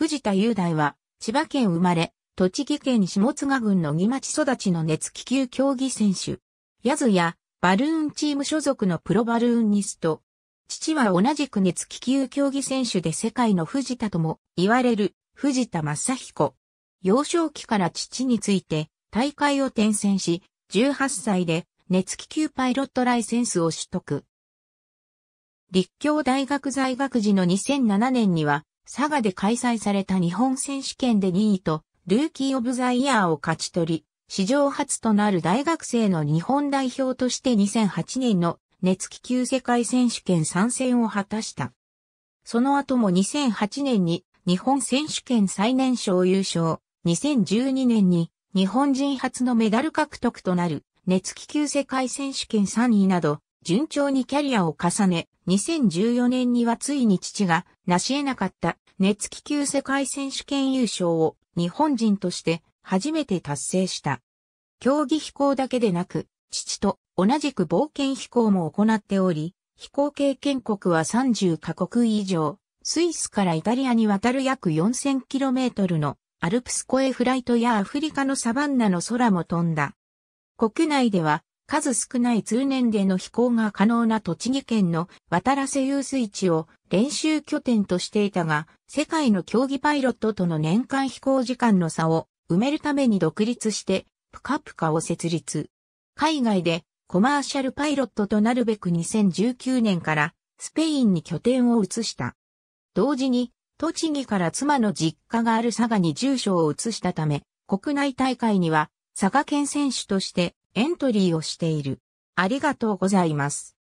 藤田雄大は、千葉県生まれ、栃木県下津賀郡の木町育ちの熱気球競技選手。ヤズや、バルーンチーム所属のプロバルーンニスト。父は同じく熱気球競技選手で世界の藤田とも言われる藤田正彦。幼少期から父について大会を転戦し、18歳で熱気球パイロットライセンスを取得。立教大学在学時の2007年には佐賀で開催された日本選手権で2位と、ルーキーオブザイヤーを勝ち取り、史上初となる大学生の日本代表として2008年の熱気球世界選手権参戦を果たした。その後も2008年に日本選手権最年少優勝、2012年に日本人初のメダル獲得となる熱気球世界選手権3位など順調にキャリアを重ね、2014年にはついに父が成し得なかった熱気球世界選手権優勝を日本人として初めて達成した。競技飛行だけでなく、父と同じく冒険飛行も行っており、飛行経験国は30カ国以上、スイスからイタリアに渡る約 4000km のアルプスコエフライトやアフリカのサバンナの空も飛んだ。国内では数少ない通年での飛行が可能な栃木県の渡良瀬遊水地を練習拠点としていたが、世界の競技パイロットとの年間飛行時間の差を埋めるために独立して、プカプカを設立。海外でコマーシャルパイロットとなるべく2019年からスペインに拠点を移した。同時に、栃木から妻の実家がある佐賀に住所を移したため、国内大会には佐賀県選手としてエントリーをしている。ありがとうございます。